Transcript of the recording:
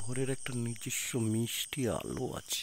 ভোরের একটা নিজস্ব মিষ্টি আলো আছে